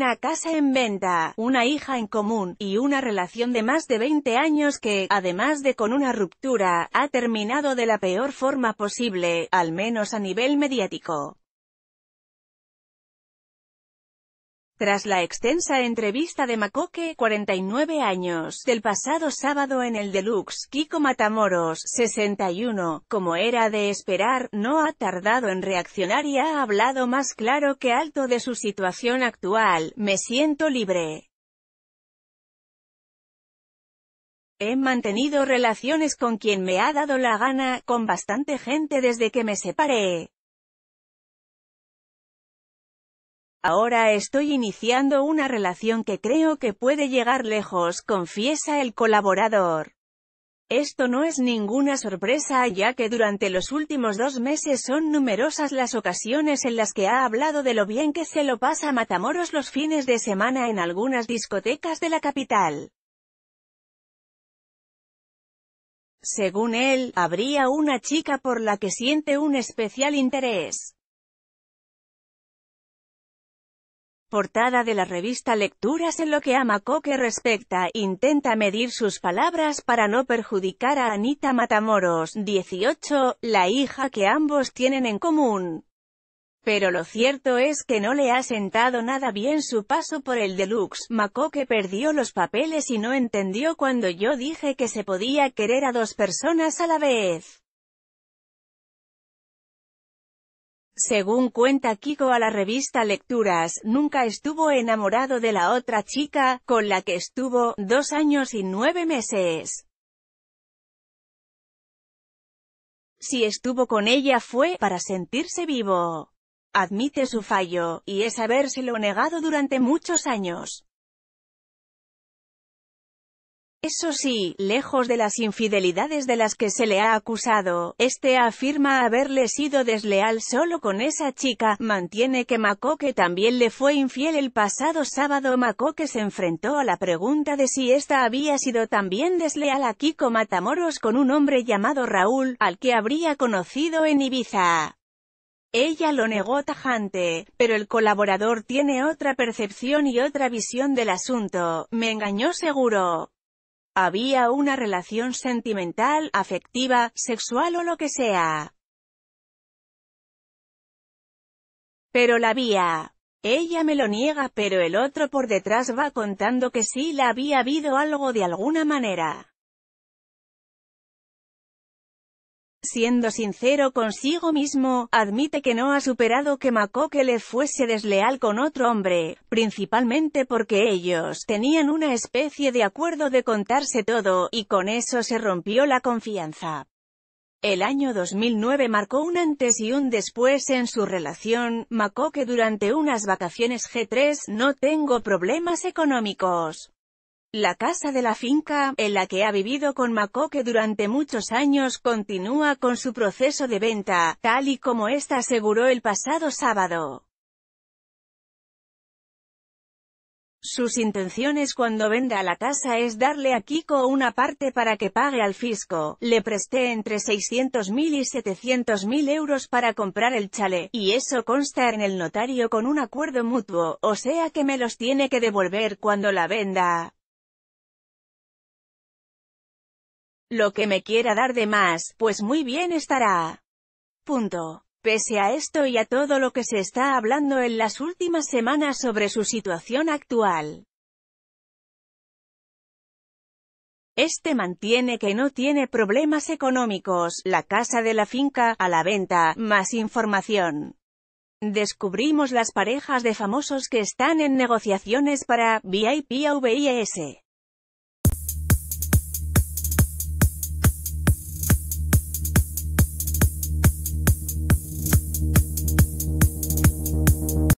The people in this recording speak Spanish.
una casa en venta, una hija en común, y una relación de más de 20 años que, además de con una ruptura, ha terminado de la peor forma posible, al menos a nivel mediático. Tras la extensa entrevista de Macoque, 49 años, del pasado sábado en el Deluxe, Kiko Matamoros, 61, como era de esperar, no ha tardado en reaccionar y ha hablado más claro que alto de su situación actual, me siento libre. He mantenido relaciones con quien me ha dado la gana, con bastante gente desde que me separé. Ahora estoy iniciando una relación que creo que puede llegar lejos, confiesa el colaborador. Esto no es ninguna sorpresa ya que durante los últimos dos meses son numerosas las ocasiones en las que ha hablado de lo bien que se lo pasa a Matamoros los fines de semana en algunas discotecas de la capital. Según él, habría una chica por la que siente un especial interés. Portada de la revista Lecturas en lo que a Macoque respecta, intenta medir sus palabras para no perjudicar a Anita Matamoros, 18, la hija que ambos tienen en común. Pero lo cierto es que no le ha sentado nada bien su paso por el deluxe, Macoque perdió los papeles y no entendió cuando yo dije que se podía querer a dos personas a la vez. Según cuenta Kiko a la revista Lecturas, nunca estuvo enamorado de la otra chica, con la que estuvo, dos años y nueve meses. Si estuvo con ella fue, para sentirse vivo. Admite su fallo, y es habérselo negado durante muchos años. Eso sí, lejos de las infidelidades de las que se le ha acusado, este afirma haberle sido desleal solo con esa chica, mantiene que Makoke también le fue infiel el pasado sábado Makoke se enfrentó a la pregunta de si esta había sido también desleal a Kiko Matamoros con un hombre llamado Raúl, al que habría conocido en Ibiza. Ella lo negó tajante, pero el colaborador tiene otra percepción y otra visión del asunto, me engañó seguro había una relación sentimental, afectiva, sexual o lo que sea. Pero la había. Ella me lo niega pero el otro por detrás va contando que sí la había habido algo de alguna manera. Siendo sincero consigo mismo, admite que no ha superado que Makoke le fuese desleal con otro hombre, principalmente porque ellos tenían una especie de acuerdo de contarse todo, y con eso se rompió la confianza. El año 2009 marcó un antes y un después en su relación, que durante unas vacaciones G3, no tengo problemas económicos. La casa de la finca, en la que ha vivido con Macoque durante muchos años, continúa con su proceso de venta, tal y como ésta aseguró el pasado sábado. Sus intenciones cuando venda la casa es darle a Kiko una parte para que pague al fisco, le presté entre 600.000 y 700.000 euros para comprar el chale, y eso consta en el notario con un acuerdo mutuo, o sea que me los tiene que devolver cuando la venda. Lo que me quiera dar de más, pues muy bien estará. Punto. Pese a esto y a todo lo que se está hablando en las últimas semanas sobre su situación actual, Este mantiene que no tiene problemas económicos, la casa de la finca, a la venta, más información. Descubrimos las parejas de famosos que están en negociaciones para VIP o